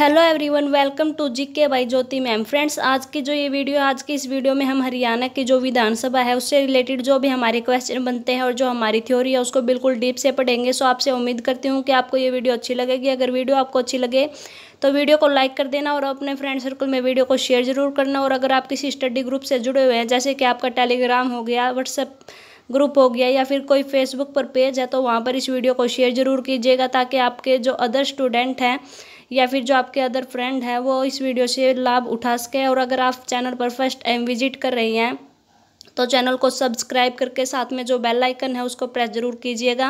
hello everyone welcome to G K by Jyoti ma'am friends आज की जो ये वीडियो आज की इस वीडियो में हम हरियाणा की जो विधानसभा है उससे रिलेटेड जो भी हमारे क्वेश्चन बनते हैं और जो हमारी थ्योरी है उसको बिल्कुल डीप से पढ़ेंगे सो आपसे उम्मीद करती हूँ कि आपको ये वीडियो अच्छी लगेगी अगर वीडियो आपको अच्छी लगे तो वीडियो को लाइक कर देना और अपने फ्रेंड सर्कल में वीडियो को शेयर जरूर करना और अगर आप किसी स्टडी ग्रुप से जुड़े हुए हैं जैसे कि आपका टेलीग्राम हो गया व्हाट्सएप ग्रुप हो गया या फिर कोई फेसबुक पर पेज है तो वहाँ पर इस वीडियो को शेयर जरूर कीजिएगा ताकि आपके जो अदर स्टूडेंट हैं या फिर जो आपके अदर फ्रेंड हैं वो इस वीडियो से लाभ उठा सकें और अगर आप चैनल पर फर्स्ट टाइम विजिट कर रही हैं तो चैनल को सब्सक्राइब करके साथ में जो बेल आइकन है उसको प्रेस जरूर कीजिएगा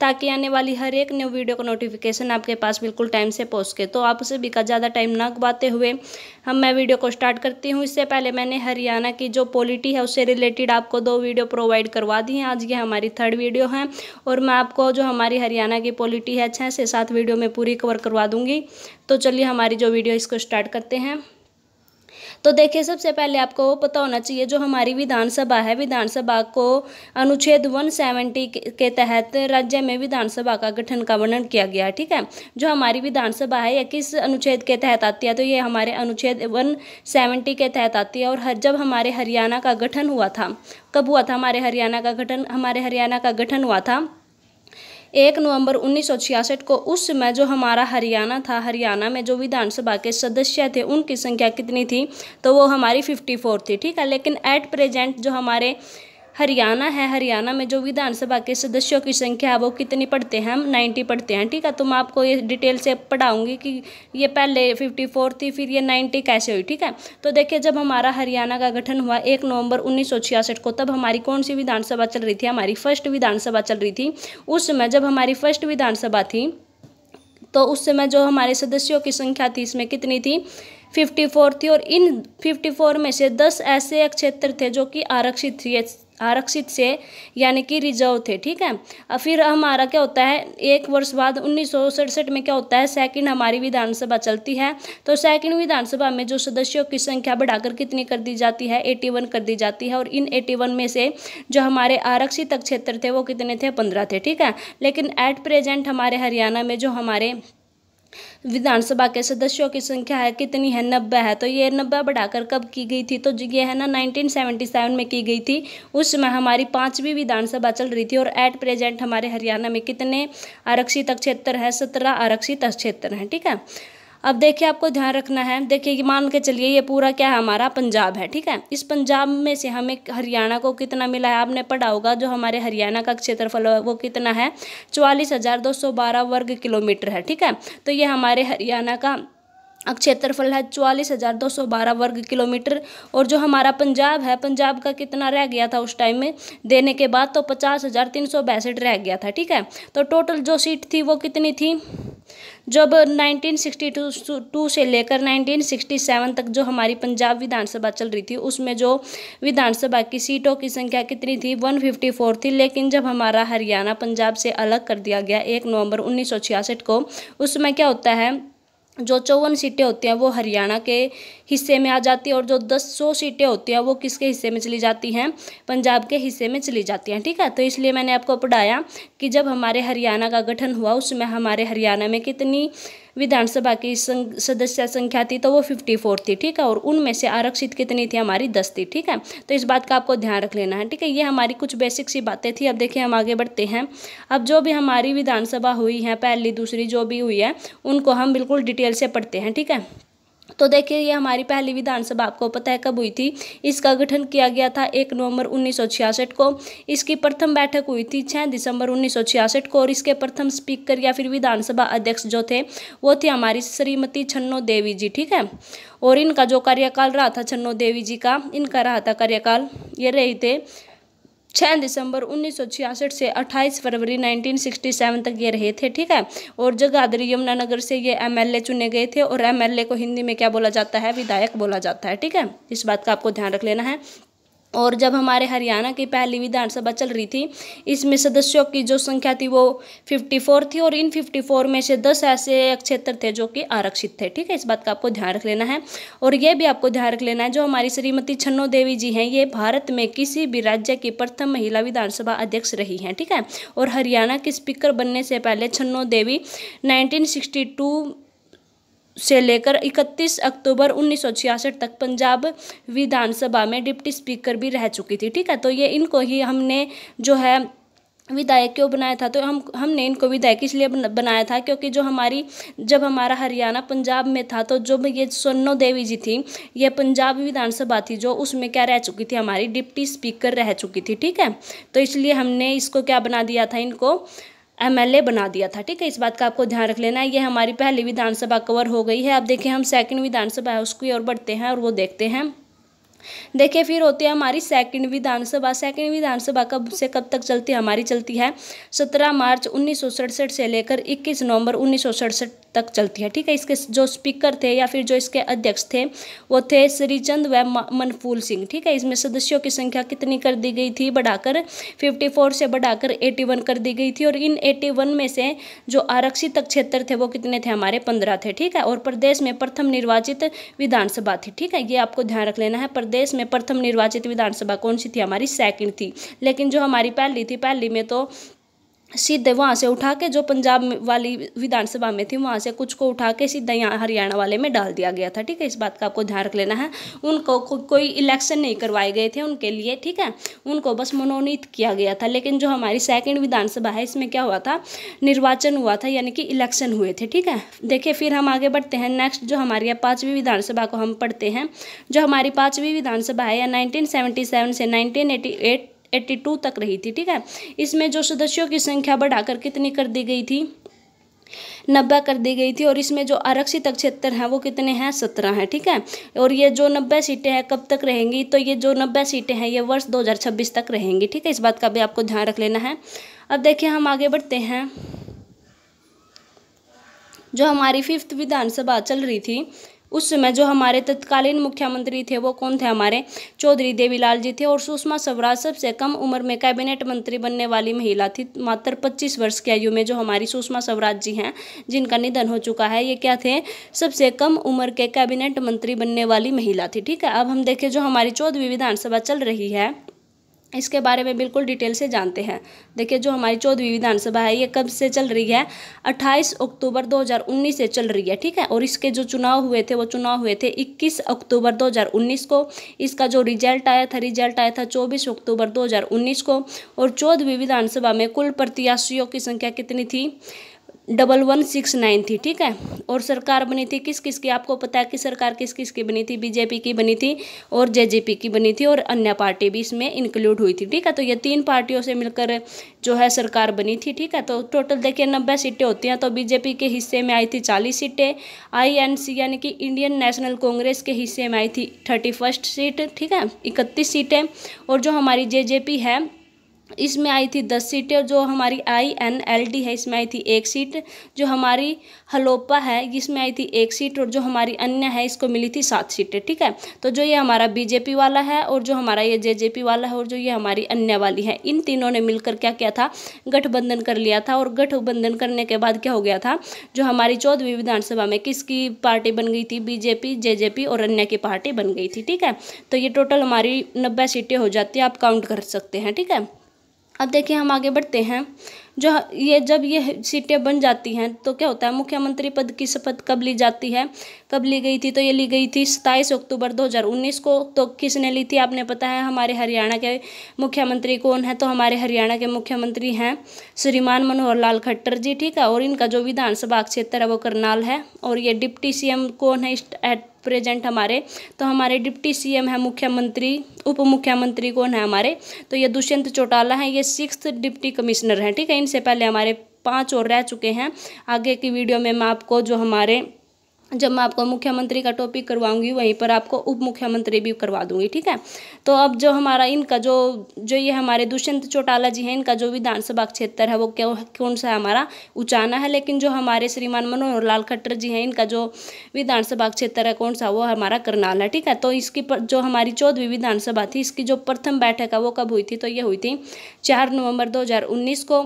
ताकि आने वाली हर एक न्यू वीडियो का नोटिफिकेशन आपके पास बिल्कुल टाइम से पहुँच के तो आप उसे बिका ज़्यादा टाइम ना गवाते हुए हम मैं वीडियो को स्टार्ट करती हूँ इससे पहले मैंने हरियाणा की जो पॉलिटी है उससे रिलेटेड आपको दो वीडियो प्रोवाइड करवा दी हैं आज ये हमारी थर्ड वीडियो है और मैं आपको जो हमारी हरियाणा की पॉलिटी है छः से सात वीडियो में पूरी कवर करवा दूँगी तो चलिए हमारी जो वीडियो इसको स्टार्ट करते हैं तो देखिए सबसे पहले आपको पता होना चाहिए जो हमारी विधानसभा है विधानसभा को अनुच्छेद 170 के तहत राज्य में विधानसभा का गठन का वर्णन किया गया है ठीक है जो हमारी विधानसभा है यह किस अनुच्छेद के तहत आती है तो ये हमारे अनुच्छेद 170 के तहत आती है और हर जब हमारे हरियाणा का गठन हुआ था कब हुआ था हमारे हरियाणा का गठन हमारे हरियाणा का गठन हुआ था एक नवंबर उन्नीस को उस समय जो हमारा हरियाणा था हरियाणा में जो विधानसभा के सदस्य थे उनकी संख्या कितनी थी तो वो हमारी फिफ्टी थी ठीक है लेकिन एट प्रेजेंट जो हमारे हरियाणा है हरियाणा में जो विधानसभा के सदस्यों की संख्या है वो कितनी पढ़ते हैं हम नाइन्टी पढ़ते हैं ठीक है तो मैं आपको ये डिटेल से पढ़ाऊँगी कि ये पहले फिफ्टी फोर थी फिर ये नाइन्टी कैसे हुई ठीक है तो देखिए जब हमारा हरियाणा का गठन हुआ एक नवंबर उन्नीस को तब हमारी कौन सी विधानसभा चल रही थी हमारी फर्स्ट विधानसभा चल रही थी उस समय जब हमारी फर्स्ट विधानसभा थी तो उस समय जो हमारे सदस्यों की संख्या थी इसमें कितनी थी फिफ्टी फोर थी और इन फिफ्टी फोर में से दस ऐसे क्षेत्र थे जो कि आरक्षित थे आरक्षित से यानी कि रिजर्व थे ठीक है और फिर हमारा क्या होता है एक वर्ष बाद उन्नीस में क्या होता है सेकंड हमारी विधानसभा चलती है तो सेकंड विधानसभा में जो सदस्यों की संख्या बढ़ाकर कितनी कर दी जाती है 81 कर दी जाती है और इन 81 में से जो हमारे आरक्षित क्षेत्र थे वो कितने थे पंद्रह थे ठीक है लेकिन एट प्रेजेंट हमारे हरियाणा में जो हमारे विधानसभा के सदस्यों की संख्या है कितनी है नब्बे है तो ये नब्बे बढ़ाकर कब की गई थी तो ये है ना 1977 में की गई थी उस समय हमारी पाँचवीं विधानसभा चल रही थी और एट प्रेजेंट हमारे हरियाणा में कितने आरक्षित क्षेत्र हैं सत्रह आरक्षित क्षेत्र हैं ठीक है अब देखिए आपको ध्यान रखना है देखिए कि मान के चलिए ये पूरा क्या है हमारा पंजाब है ठीक है इस पंजाब में से हमें हरियाणा को कितना मिला है आपने पढ़ा होगा जो हमारे हरियाणा का क्षेत्रफल है वो कितना है चवालीस वर्ग किलोमीटर है ठीक है तो ये हमारे हरियाणा का क्षेत्रफल है चवालीस हज़ार दो सौ बारह वर्ग किलोमीटर और जो हमारा पंजाब है पंजाब का कितना रह गया था उस टाइम में देने के बाद तो पचास हज़ार तीन सौ बैसठ रह गया था ठीक है तो टोटल जो सीट थी वो कितनी थी जब 1962 से लेकर 1967 तक जो हमारी पंजाब विधानसभा चल रही थी उसमें जो विधानसभा की सीटों की संख्या कितनी थी 154 थी लेकिन जब हमारा हरियाणा पंजाब से अलग कर दिया गया एक नवंबर उन्नीस को उसमें क्या होता है जो चौवन सीटें होती हैं वो हरियाणा के हिस्से में आ जाती है और जो दस सौ सीटें होती हैं वो किसके हिस्से में चली जाती हैं पंजाब के हिस्से में चली जाती हैं ठीक है तो इसलिए मैंने आपको पढ़ाया कि जब हमारे हरियाणा का गठन हुआ उसमें हमारे हरियाणा में कितनी विधानसभा की सदस्य संख्या थी तो वो फिफ्टी फोर थी ठीक है और उनमें से आरक्षित कितनी थी हमारी दस थी ठीक है तो इस बात का आपको ध्यान रख लेना है ठीक है ये हमारी कुछ बेसिक सी बातें थी अब देखिए हम आगे बढ़ते हैं अब जो भी हमारी विधानसभा हुई है पहली दूसरी जो भी हुई है उनको हम बिल्कुल डिटेल से पढ़ते हैं ठीक है तो देखिए ये हमारी पहली विधानसभा आपको पता है कब हुई थी इसका गठन किया गया था एक नवंबर उन्नीस को इसकी प्रथम बैठक हुई थी छः दिसंबर उन्नीस को और इसके प्रथम स्पीकर या फिर विधानसभा अध्यक्ष जो थे वो थे हमारी श्रीमती छन्नो देवी जी ठीक है और इनका जो कार्यकाल रहा था छन्नो देवी जी का इनका रहा था कार्यकाल ये रहे थे छः दिसंबर उन्नीस से 28 फरवरी 1967 तक ये रहे थे ठीक है और जगाधरी यमुनानगर से ये एमएलए चुने गए थे और एमएलए को हिंदी में क्या बोला जाता है विधायक बोला जाता है ठीक है इस बात का आपको ध्यान रख लेना है और जब हमारे हरियाणा की पहली विधानसभा चल रही थी इसमें सदस्यों की जो संख्या थी वो 54 थी और इन 54 में से 10 ऐसे क्षेत्र थे जो कि आरक्षित थे ठीक है इस बात का आपको ध्यान रख लेना है और ये भी आपको ध्यान रख लेना है जो हमारी श्रीमती छन्नो देवी जी हैं ये भारत में किसी भी राज्य की प्रथम महिला विधानसभा अध्यक्ष रही हैं ठीक है और हरियाणा की स्पीकर बनने से पहले छन्नो देवी नाइनटीन से लेकर 31 अक्टूबर उन्नीस तक पंजाब विधानसभा में डिप्टी स्पीकर भी रह चुकी थी ठीक है तो ये इनको ही हमने जो है विधायक क्यों बनाया था तो हम हमने इनको विधायक इसलिए बनाया था क्योंकि जो हमारी जब हमारा हरियाणा पंजाब में था तो जो ये सोनो देवी जी थी ये पंजाब विधानसभा थी जो उसमें क्या रह चुकी थी हमारी डिप्टी स्पीकर रह चुकी थी ठीक है तो इसलिए हमने इसको क्या बना दिया था इनको एमएलए बना दिया था ठीक है इस बात का आपको ध्यान रख लेना है ये हमारी पहली विधानसभा कवर हो गई है अब देखिए हम सेकंड विधानसभा है उसकी ओर बढ़ते हैं और वो देखते हैं देखिए फिर होती है हमारी सेकंड विधानसभा सेकंड विधानसभा कब से कब तक चलती है हमारी चलती है सत्रह मार्च उन्नीस से लेकर इक्कीस नवंबर उन्नीस तक चलती है ठीक है इसके जो स्पीकर थे या फिर जो इसके अध्यक्ष थे वो थे श्रीचंद व मनफूल सिंह ठीक है इसमें सदस्यों की संख्या कितनी कर दी गई थी बढ़ाकर 54 से बढ़ाकर 81 कर दी गई थी और इन 81 में से जो आरक्षित क्षेत्र थे वो कितने थे हमारे पंद्रह थे ठीक है और प्रदेश में प्रथम निर्वाचित विधानसभा थी ठीक है ये आपको ध्यान रख लेना है प्रदेश में प्रथम निर्वाचित विधानसभा कौन सी थी हमारी सेकंड थी लेकिन जो हमारी पहली थी पहली में तो सीधे वहाँ से उठा के जो पंजाब वाली विधानसभा में थी वहाँ से कुछ को उठा के सीधा यहाँ हरियाणा वाले में डाल दिया गया था ठीक है इस बात का आपको ध्यान रख लेना है उनको को, कोई इलेक्शन नहीं करवाए गए थे उनके लिए ठीक है उनको बस मनोनीत किया गया था लेकिन जो हमारी सेकंड विधानसभा है इसमें क्या हुआ था निर्वाचन हुआ था यानी कि इलेक्शन हुए थे ठीक है देखिए फिर हम आगे बढ़ते हैं नेक्स्ट जो हमारी यहाँ पाँचवीं विधानसभा को हम पढ़ते हैं जो हमारी पाँचवीं विधानसभा है या नाइनटीन से नाइनटीन एट्टी टू तक रही थी ठीक है इसमें जो सदस्यों की संख्या बढ़ाकर कितनी कर दी गई थी नब्बे कर दी गई थी और इसमें जो आरक्षित क्षेत्र हैं वो कितने हैं सत्रह हैं ठीक है और ये जो नब्बे सीटें हैं कब तक रहेंगी तो ये जो नब्बे सीटें हैं ये वर्ष 2026 तक रहेंगी ठीक है इस बात का भी आपको ध्यान रख लेना है अब देखिए हम आगे बढ़ते हैं जो हमारी फिफ्थ विधानसभा चल रही थी उस समय जो हमारे तत्कालीन मुख्यमंत्री थे वो कौन थे हमारे चौधरी देवीलाल जी थे और सुषमा स्वराज सबसे कम उम्र में कैबिनेट मंत्री बनने वाली महिला थी मात्र 25 वर्ष की आयु में जो हमारी सुषमा स्वराज जी हैं जिनका निधन हो चुका है ये क्या थे सबसे कम उम्र के कैबिनेट मंत्री बनने वाली महिला थी ठीक है अब हम देखें जो हमारी चौदहवीं विधानसभा चल रही है इसके बारे में बिल्कुल डिटेल से जानते हैं देखिए जो हमारी चौदहवीं विधानसभा है ये कब से चल रही है 28 अक्टूबर 2019 से चल रही है ठीक है और इसके जो चुनाव हुए थे वो चुनाव हुए थे 21 अक्टूबर 2019 को इसका जो रिजल्ट आया था रिजल्ट आया था 24 अक्टूबर 2019 को और चौदहवीं विधानसभा में कुल प्रत्याशियों की संख्या कितनी थी डबल वन सिक्स नाइन थी ठीक है और सरकार बनी थी किस किस की आपको पता है कि सरकार किस किस की बनी थी बीजेपी की बनी थी और जे की बनी थी और अन्य पार्टी भी इसमें इंक्लूड हुई थी ठीक है तो ये तीन पार्टियों से मिलकर जो है सरकार बनी थी ठीक है तो टोटल देखिए नब्बे सीटें होती हैं तो बीजेपी के हिस्से में आई थी चालीस सीटें आई यानी कि इंडियन नेशनल कांग्रेस के हिस्से में आई थी थर्टी फर्स्ट सीट ठीक है इकतीस सीटें और जो हमारी जे है इसमें आई थी दस सीटें और जो हमारी आई एन एल डी है इसमें आई थी एक सीट जो हमारी हलोपा है इसमें आई थी एक सीट और जो हमारी अन्य है इसको मिली थी सात सीटें ठीक है तो जो ये हमारा बीजेपी वाला है और जो हमारा ये पी वाला है और जो ये हमारी अन्य वाली है इन तीनों ने मिलकर क्या किया था गठबंधन कर लिया था और गठबंधन करने के बाद क्या हो गया था जो हमारी चौदहवीं विधानसभा में किसकी पार्टी बन गई थी बीजेपी पी और अन्य की पार्टी बन गई थी ठीक है तो ये टोटल हमारी नब्बे सीटें हो जाती है आप काउंट कर सकते हैं ठीक है अब देखिए हम आगे बढ़ते हैं जो ये जब ये सीटें बन जाती हैं तो क्या होता है मुख्यमंत्री पद की शपथ कब ली जाती है कब ली गई थी तो ये ली गई थी सताईस अक्टूबर 2019 को तो किसने ली थी आपने पता है हमारे हरियाणा के मुख्यमंत्री कौन है तो हमारे हरियाणा के मुख्यमंत्री हैं श्रीमान मनोहर लाल खट्टर जी ठीक है और इनका जो विधानसभा क्षेत्र है वो करनाल है और ये डिप्टी सी कौन है प्रेजेंट हमारे तो हमारे डिप्टी सीएम है मुख्यमंत्री उप मुख्यमंत्री कौन है हमारे तो ये दुष्यंत चौटाला हैं ये सिक्स डिप्टी कमिश्नर हैं ठीक है इनसे पहले हमारे पाँच और रह चुके हैं आगे की वीडियो में मैं आपको जो हमारे जब मैं आपको मुख्यमंत्री का टॉपिक करवाऊंगी वहीं पर आपको उप मुख्यमंत्री भी करवा दूंगी ठीक है तो अब जो हमारा इनका जो जो ये हमारे दुष्यंत चौटाला जी हैं इनका जो विधानसभा क्षेत्र है वो क्यों कौन सा हमारा उचाना है लेकिन जो हमारे श्रीमान मनोहर लाल खट्टर जी हैं इनका जो विधानसभा क्षेत्र है कौन सा वो हमारा करनाल है ठीक है तो इसकी पर, जो हमारी चौदहवीं विधानसभा थी इसकी जो प्रथम बैठक है वो कब हुई थी तो ये हुई थी चार नवम्बर दो को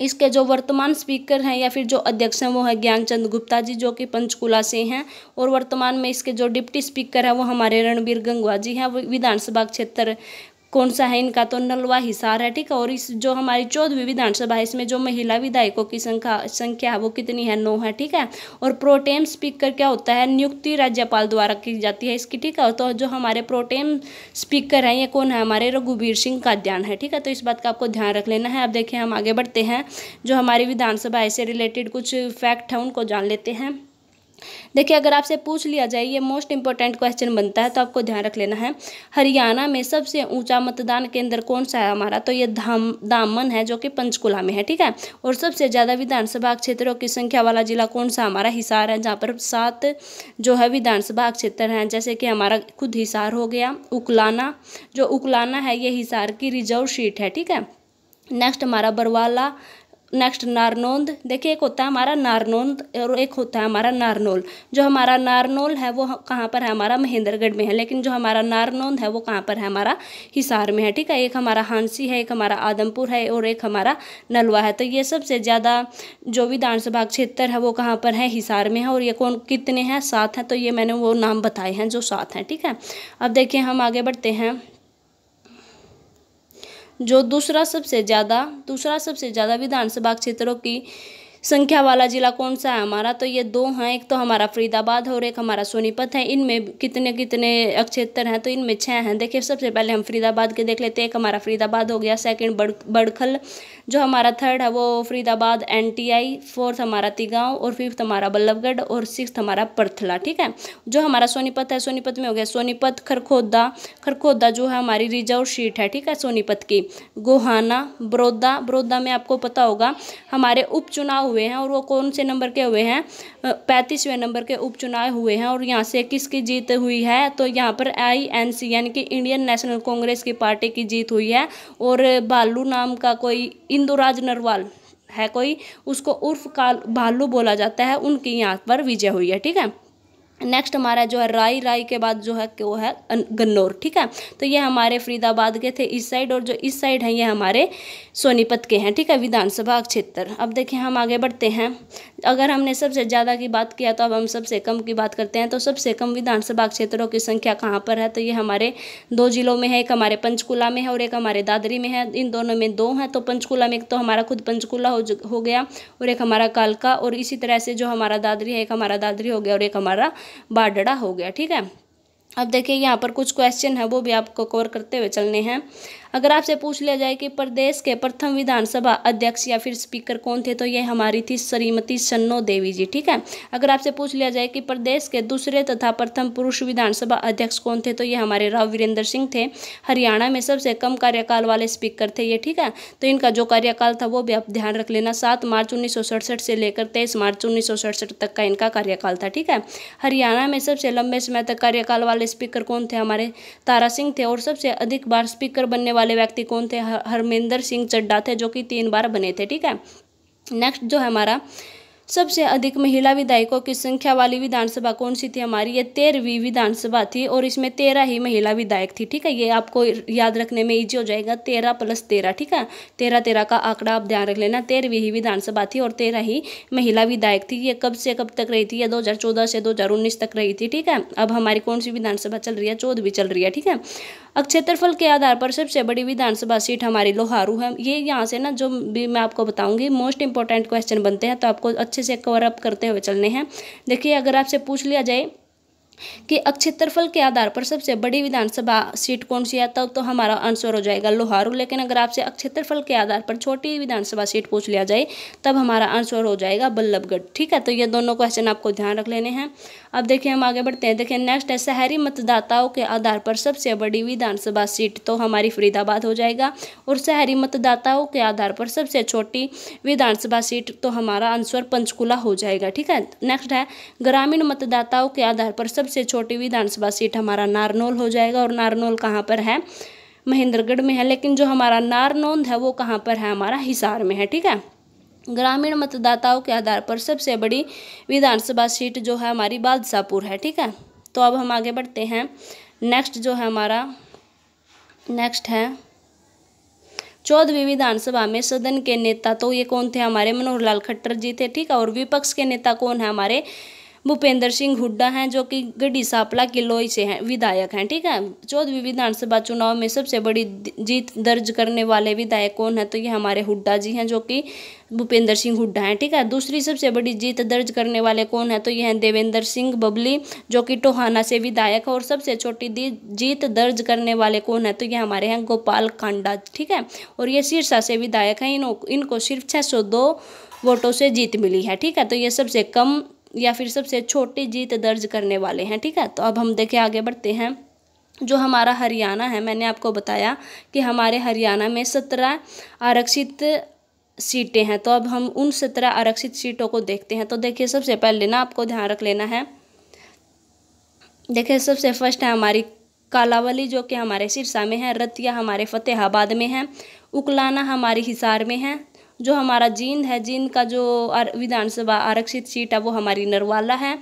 इसके जो वर्तमान स्पीकर हैं या फिर जो अध्यक्ष हैं वो है ज्ञानचंद गुप्ता जी जो कि पंचकुला से हैं और वर्तमान में इसके जो डिप्टी स्पीकर है वो हमारे रणबीर गंगवा जी हैं वो विधानसभा क्षेत्र कौन सा है इनका तो नलवा हिसार है ठीक है और इस जो हमारी चौदहवीं विधानसभा है इसमें जो महिला विधायकों की संख्या संख्या है वो कितनी है नौ है ठीक है और प्रोटेम स्पीकर क्या होता है नियुक्ति राज्यपाल द्वारा की जाती है इसकी ठीक है तो जो हमारे प्रोटेम स्पीकर हैं ये कौन है हमारे रघुवीर सिंह का ध्यान है ठीक है तो इस बात का आपको ध्यान रख लेना है अब देखिए हम आगे बढ़ते हैं जो हमारी विधानसभा से रिलेटेड कुछ फैक्ट है उनको जान लेते हैं देखिए अगर आपसे पूछ लिया जाए ये मोस्ट इंपॉर्टेंट क्वेश्चन बनता है तो आपको ध्यान रख लेना है हरियाणा में सबसे ऊंचा मतदान केंद्र कौन सा है हमारा तो ये धाम दामन है जो कि पंचकुला में है ठीक है और सबसे ज़्यादा विधानसभा क्षेत्रों की संख्या वाला जिला कौन सा हमारा हिसार है जहाँ पर सात जो है विधानसभा क्षेत्र हैं जैसे कि हमारा खुद हिसार हो गया उकलाना जो उकलाना है ये हिसार की रिजर्व सीट है ठीक है नेक्स्ट हमारा बरवाला नेक्स्ट नारनोंद देखिए एक होता है हमारा नारनोंद और एक होता है हमारा नारनोल जो हमारा नारनोल है वो कहाँ पर है हमारा महेंद्रगढ़ में है लेकिन जो हमारा नारनोंद है वो कहाँ पर है हमारा हिसार में है ठीक है एक हमारा हांसी है एक हमारा आदमपुर है और एक हमारा नलवा है तो ये सबसे ज़्यादा जो विधानसभा क्षेत्र है वो कहाँ पर है हिसार में है और ये कौन कितने हैं सात हैं तो ये मैंने वो नाम बताए हैं जो सात हैं ठीक है अब देखिए हम आगे बढ़ते हैं जो दूसरा सबसे ज़्यादा दूसरा सबसे ज़्यादा विधानसभा क्षेत्रों की संख्या वाला ज़िला कौन सा है हमारा तो ये दो हैं एक तो हमारा फरीदाबाद है और एक हमारा सोनीपत है इनमें कितने कितने क्षेत्र हैं तो इनमें छः हैं देखिए सबसे पहले हम फरीदाबाद के देख लेते हैं एक हमारा फरीदाबाद हो गया सेकंड बड़ बड़खल जो हमारा थर्ड है वो Faridabad N T I fourth हमारा तिगांव और फिफ्थ हमारा बल्लभगढ़ और सिक्स हमारा पर्थला ठीक है जो हमारा सोनीपत है सोनीपत में हो गया सोनीपत खरखोदा खरखोदा जो है हमारी रिजर्व सीट है ठीक है सोनीपत की गोहाना बड़ौदा बड़ौदा में आपको पता होगा हमारे उपचुनाव हुए हैं और वो कौन से नंबर के हुए हैं पैंतीसवें नंबर के उपचुनाव हुए हैं और यहाँ से किसकी जीत हुई है तो यहाँ पर आई एन सी यानी कि इंडियन नेशनल कांग्रेस की पार्टी की जीत हुई है और भालू नाम का कोई इंदुराज नरवाल है कोई उसको उर्फ काल भालू बोला जाता है उनकी यहाँ पर विजय हुई है ठीक है नेक्स्ट हमारा जो है राई राई के बाद जो है वो है गन्नौर ठीक है तो ये हमारे फरीदाबाद के थे इस साइड और जो इस साइड हैं ये हमारे सोनीपत के हैं ठीक है विधानसभा क्षेत्र अब देखिए हम आगे बढ़ते हैं अगर हमने सबसे ज़्यादा की बात किया तो अब हम सबसे कम की बात करते हैं तो सबसे कम विधानसभा क्षेत्रों की संख्या कहाँ पर है तो ये हमारे दो जिलों में है एक हमारे पंचकूला में है और एक हमारे दादरी में है इन दोनों में दो हैं तो पंचकूला में एक तो हमारा खुद पंचकूला हो, हो गया और एक हमारा कालका और इसी तरह से जो हमारा दादरी है एक हमारा दादरी हो गया और एक हमारा बाडड़ा हो गया ठीक है अब देखिए यहाँ पर कुछ क्वेश्चन है वो भी आपको कवर करते हुए चलने हैं अगर आपसे पूछ लिया जाए कि प्रदेश के प्रथम विधानसभा अध्यक्ष या फिर स्पीकर कौन थे तो ये हमारी थी श्रीमती सन्नो देवी जी ठीक है अगर आपसे पूछ लिया जाए कि प्रदेश के दूसरे तथा प्रथम पुरुष विधानसभा अध्यक्ष कौन थे तो ये हमारे राव वीरेंद्र सिंह थे हरियाणा में सबसे कम कार्यकाल वाले स्पीकर थे ये ठीक है तो इनका जो कार्यकाल था वो भी आप ध्यान रख लेना सात मार्च उन्नीस से लेकर तेईस मार्च उन्नीस तक का इनका कार्यकाल था ठीक है हरियाणा में सबसे लंबे समय तक कार्यकाल वाले स्पीकर कौन थे हमारे तारा सिंह थे और सबसे अधिक बार स्पीकर बनने वाले व्यक्ति कौन थे हरमेंद्र सिंह चड्डा थे जो कि तीन बार बने थे ठीक है नेक्स्ट जो है हमारा सबसे अधिक महिला विधायकों की संख्या वाली विधानसभा कौन सी थी हमारी ये तेरहवीं विधानसभा थी और इसमें तेरह ही महिला विधायक थी ठीक है ये आपको याद रखने में ईजी हो जाएगा तेरह प्लस तेरह ठीक है तेरह तेरह का आंकड़ा आप ध्यान रख लेना तेरहवीं ही विधानसभा थी और तेरह ही महिला विधायक थी ये कब से कब तक रही थी ये दो से दो तक रही थी ठीक है अब हमारी कौन सी विधानसभा चल रही है चौदहवीं चल रही है ठीक है अब क्षेत्रफल के आधार पर सबसे बड़ी विधानसभा सीट हमारी लोहारू है ये यहाँ से ना जो भी मैं आपको बताऊंगी मोस्ट इंपॉर्टेंट क्वेश्चन बनते हैं तो आपको अच्छे अच्छे से कवर अप करते हुए चलने हैं देखिए अगर आपसे पूछ लिया जाए कि अक्षेत्रफल के आधार पर सबसे बड़ी विधानसभा सीट कौन सी है तब तो हमारा आंसर हो जाएगा लोहारू लेकिन अगर आपसे अक्षेत्रफल के आधार पर छोटी विधानसभा सीट पूछ लिया जाए तब हमारा आंसर हो जाएगा बल्लभगढ़ ठीक है तो ये दोनों क्वेश्चन आपको ध्यान रख लेने हैं अब देखिए हम आगे बढ़ते हैं देखिए नेक्स्ट है शहरी मतदाताओं के आधार पर सबसे बड़ी विधानसभा सीट तो हमारी फरीदाबाद हो जाएगा और शहरी मतदाताओं के आधार पर सबसे छोटी विधानसभा सीट तो हमारा आंसर पंचकूला हो जाएगा ठीक है नेक्स्ट है ग्रामीण मतदाताओं के आधार पर सब सबसे छोटी विधानसभा सीट हमारा नारनौल हो जाएगा और नारनौल कहाँ पर है महेंद्रगढ़ में है लेकिन जो हमारा नारनौंद है वो कहाँ पर है हमारा हिसार में है ठीक है ग्रामीण मतदाताओं के आधार पर सबसे बड़ी विधानसभा सीट जो है हमारी बादशाहपुर है ठीक है तो अब हम आगे बढ़ते हैं नेक्स्ट जो है हमारा नेक्स्ट है चौदहवीं विधानसभा में सदन के नेता तो ये कौन थे हमारे मनोहर लाल खट्टर जी थे ठीक है और विपक्ष के नेता कौन है हमारे भूपेंद्र सिंह हुड्डा हैं जो कि गड्ढी सापला किलोई से हैं विधायक हैं ठीक है चौदहवीं विधानसभा चुनाव में सबसे बड़ी जीत दर्ज करने वाले विधायक कौन है तो ये हमारे हुड्डा जी हैं जो कि भूपेंद्र सिंह हुड्डा हैं ठीक है दूसरी सबसे बड़ी जीत दर्ज करने वाले कौन है तो ये हैं देवेंद्र सिंह बबली जो कि टोहाना से विधायक है और सबसे छोटी जीत दर्ज करने वाले कौन है तो ये हमारे हैं गोपाल कांडा ठीक है और ये सिरसा से विधायक हैं इन इनको सिर्फ छः सौ दो वोटों से जीत मिली है ठीक है तो ये सबसे कम या फिर सबसे छोटी जीत दर्ज करने वाले हैं ठीक है तो अब हम देखें आगे बढ़ते हैं जो हमारा हरियाणा है मैंने आपको बताया कि हमारे हरियाणा में सत्रह आरक्षित सीटें हैं तो अब हम उन सत्रह आरक्षित सीटों को देखते हैं तो देखिए सबसे पहले ना आपको ध्यान रख लेना है देखिए सबसे फर्स्ट है हमारी कालावली जो कि हमारे सिरसा में है रतिया हमारे फतेहाबाद में है उकलाना हमारी हिसार में है जो हमारा जींद है जींद का जो विधानसभा आरक्षित सीट है वो हमारी नरवाला है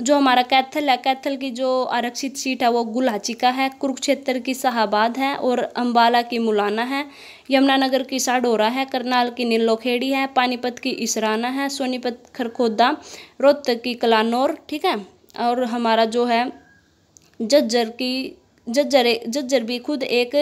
जो हमारा कैथल है कैथल की जो आरक्षित सीट है वो गुलाचिका है कुरुक्षेत्र की शाहबाद है और अम्बाला की मुलाना है यमुनानगर की साडोरा है करनाल की नीलोखेड़ी है पानीपत की इसराना है सोनीपत खरखोदा रोहतक की कलानौर ठीक है और हमारा जो है जज्जर की जज्जर जज्जर भी खुद एक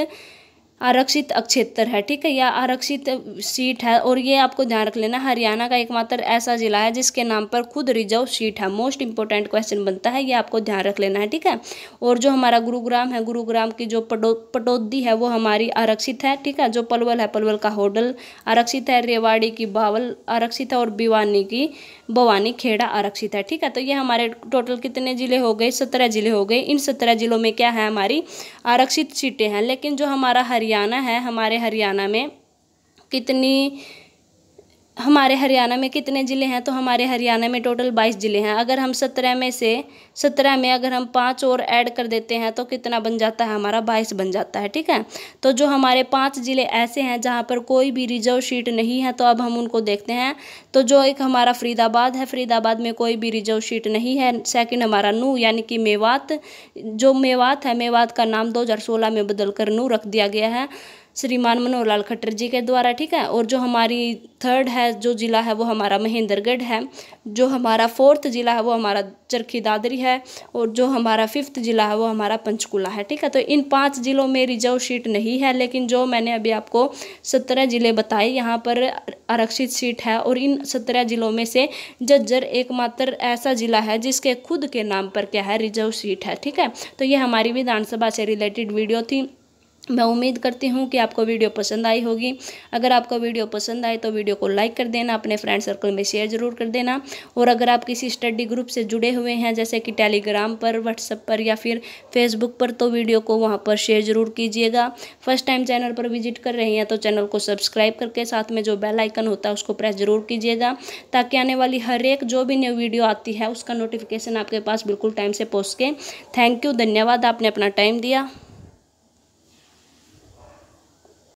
आरक्षित क्षेत्र है ठीक है या आरक्षित सीट है और ये आपको ध्यान रख लेना हरियाणा का एकमात्र ऐसा जिला है जिसके नाम पर खुद रिजर्व सीट है मोस्ट इंपॉर्टेंट क्वेश्चन बनता है ये आपको ध्यान रख लेना है ठीक है और जो हमारा गुरुग्राम है गुरुग्राम की जो पटो पटौदी है वो हमारी आरक्षित है ठीक है जो पलवल है पलवल का होडल आरक्षित है रेवाड़ी की बावल आरक्षित है और भिवानी की भवानी खेड़ा आरक्षित है ठीक है तो ये हमारे टोटल कितने ज़िले हो गए सत्रह ज़िले हो गए इन सत्रह ज़िलों में क्या है हमारी आरक्षित सीटें हैं लेकिन जो हमारा हरियाणा हरियाणा है हमारे हरियाणा में कितनी हमारे हरियाणा में कितने ज़िले हैं तो हमारे हरियाणा में टोटल बाईस ज़िले हैं अगर हम सत्रह में से सत्रह में अगर हम पाँच और ऐड कर देते हैं तो कितना बन जाता है हमारा बाईस बन जाता है ठीक है तो जो हमारे पाँच ज़िले ऐसे हैं जहाँ पर कोई भी रिजर्व सीट नहीं है तो अब हम उनको देखते हैं तो जो एक हमारा फरीदाबाद है फरीदाबाद में कोई भी रिजर्व सीट नहीं है सेकेंड हमारा नू यानी कि मेवात जो मेवात है मेवात का नाम दो में बदल कर नू रख दिया गया है श्रीमान मनोहर लाल खट्टर जी के द्वारा ठीक है और जो हमारी थर्ड है जो ज़िला है वो हमारा महेंद्रगढ़ है जो हमारा फोर्थ ज़िला है वो हमारा चरखी दादरी है और जो हमारा फिफ्थ ज़िला है वो हमारा पंचकूला है ठीक है तो इन पाँच ज़िलों में रिजर्व सीट नहीं है लेकिन जो मैंने अभी आपको सत्रह ज़िले बताए यहाँ पर आरक्षित सीट है और इन सत्रह ज़िलों में से जज्जर एकमात्र ऐसा ज़िला है जिसके खुद के नाम पर क्या है रिजर्व सीट है ठीक है तो ये हमारी विधानसभा से रिलेटेड वीडियो थी मैं उम्मीद करती हूँ कि आपको वीडियो पसंद आई होगी अगर आपको वीडियो पसंद आए तो वीडियो को लाइक कर देना अपने फ्रेंड सर्कल में शेयर ज़रूर कर देना और अगर आप किसी स्टडी ग्रुप से जुड़े हुए हैं जैसे कि टेलीग्राम पर व्हाट्सएप पर या फिर फेसबुक पर तो वीडियो को वहाँ पर शेयर ज़रूर कीजिएगा फर्स्ट टाइम चैनल पर विजिट कर रहे हैं तो चैनल को सब्सक्राइब करके साथ में जो बेल आइकन होता है उसको प्रेस ज़रूर कीजिएगा ताकि आने वाली हर एक जो भी न्यू वीडियो आती है उसका नोटिफिकेशन आपके पास बिल्कुल टाइम से पहुँच के थैंक यू धन्यवाद आपने अपना टाइम दिया